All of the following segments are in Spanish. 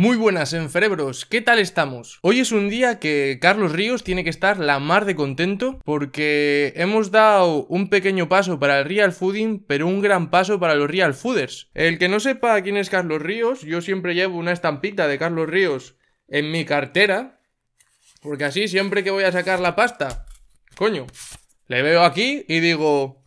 Muy buenas, enferebros, ¿qué tal estamos? Hoy es un día que Carlos Ríos tiene que estar la mar de contento porque hemos dado un pequeño paso para el real fooding, pero un gran paso para los real fooders. El que no sepa quién es Carlos Ríos, yo siempre llevo una estampita de Carlos Ríos en mi cartera, porque así siempre que voy a sacar la pasta, coño, le veo aquí y digo,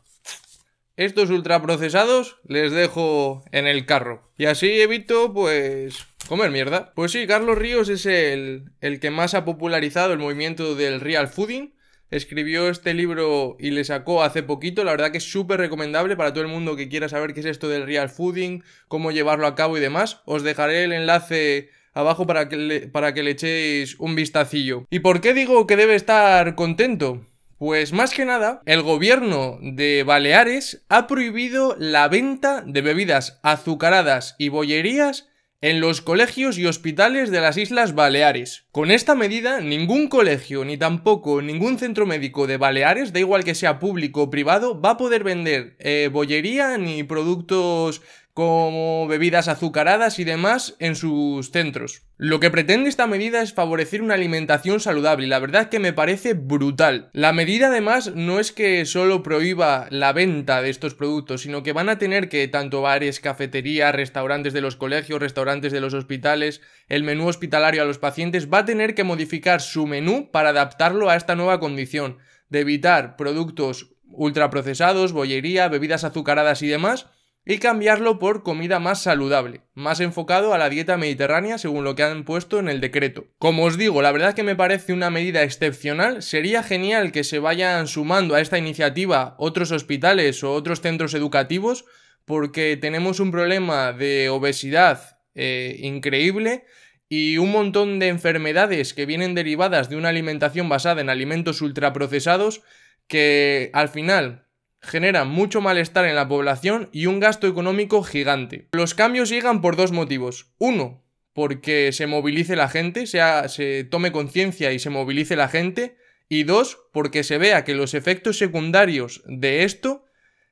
estos ultraprocesados les dejo en el carro. Y así evito, pues Comer mierda. Pues sí, Carlos Ríos es el, que más ha popularizado el movimiento del real fooding. Escribió este libro y le sacó hace poquito. La verdad que es súper recomendable para todo el mundo que quiera saber qué es esto del real fooding, cómo llevarlo a cabo y demás. Os dejaré el enlace abajo para que, para que le echéis un vistacillo. ¿Y por qué digo que debe estar contento? Pues más que nada, el gobierno de Baleares ha prohibido la venta de bebidas azucaradas y bollerías en los colegios y hospitales de las Islas Baleares. Con esta medida, ningún colegio ni tampoco ningún centro médico de Baleares, da igual que sea público o privado, va a poder vender eh, bollería ni productos como bebidas azucaradas y demás en sus centros. Lo que pretende esta medida es favorecer una alimentación saludable y la verdad es que me parece brutal. La medida además no es que solo prohíba la venta de estos productos, sino que van a tener que tanto bares, cafeterías, restaurantes de los colegios, restaurantes de los hospitales, el menú hospitalario a los pacientes, va a tener que modificar su menú para adaptarlo a esta nueva condición, de evitar productos ultraprocesados, bollería, bebidas azucaradas y demás, y cambiarlo por comida más saludable, más enfocado a la dieta mediterránea según lo que han puesto en el decreto. Como os digo, la verdad es que me parece una medida excepcional, sería genial que se vayan sumando a esta iniciativa otros hospitales o otros centros educativos porque tenemos un problema de obesidad eh, increíble y un montón de enfermedades que vienen derivadas de una alimentación basada en alimentos ultraprocesados que al final genera mucho malestar en la población y un gasto económico gigante. Los cambios llegan por dos motivos. Uno, porque se movilice la gente, sea, se tome conciencia y se movilice la gente. Y dos, porque se vea que los efectos secundarios de esto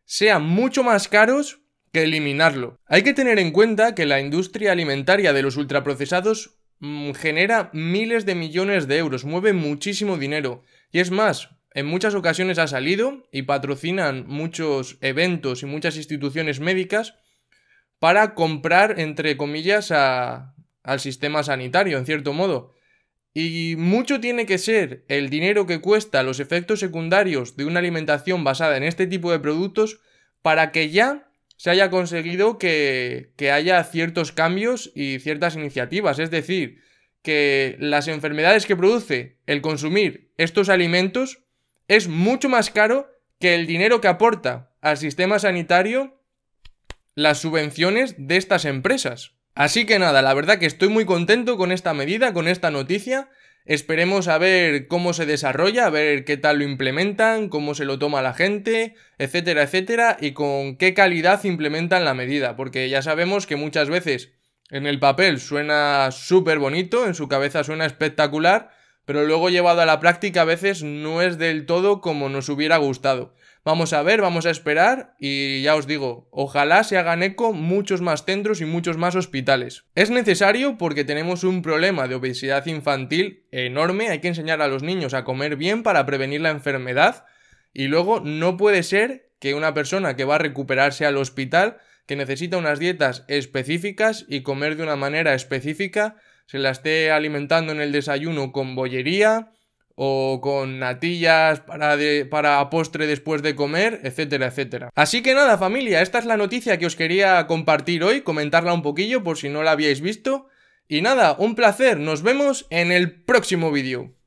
sean mucho más caros que eliminarlo. Hay que tener en cuenta que la industria alimentaria de los ultraprocesados mm, genera miles de millones de euros, mueve muchísimo dinero. Y es más, en muchas ocasiones ha salido y patrocinan muchos eventos y muchas instituciones médicas para comprar, entre comillas, a, al sistema sanitario, en cierto modo. Y mucho tiene que ser el dinero que cuesta los efectos secundarios de una alimentación basada en este tipo de productos para que ya se haya conseguido que, que haya ciertos cambios y ciertas iniciativas. Es decir, que las enfermedades que produce el consumir estos alimentos es mucho más caro que el dinero que aporta al sistema sanitario las subvenciones de estas empresas. Así que nada, la verdad que estoy muy contento con esta medida, con esta noticia. Esperemos a ver cómo se desarrolla, a ver qué tal lo implementan, cómo se lo toma la gente, etcétera, etcétera, y con qué calidad implementan la medida, porque ya sabemos que muchas veces en el papel suena súper bonito, en su cabeza suena espectacular, pero luego llevado a la práctica a veces no es del todo como nos hubiera gustado. Vamos a ver, vamos a esperar y ya os digo, ojalá se hagan eco muchos más centros y muchos más hospitales. Es necesario porque tenemos un problema de obesidad infantil enorme, hay que enseñar a los niños a comer bien para prevenir la enfermedad y luego no puede ser que una persona que va a recuperarse al hospital, que necesita unas dietas específicas y comer de una manera específica, se la esté alimentando en el desayuno con bollería o con natillas para, para postre después de comer, etcétera, etcétera. Así que nada, familia, esta es la noticia que os quería compartir hoy, comentarla un poquillo por si no la habíais visto. Y nada, un placer, nos vemos en el próximo vídeo.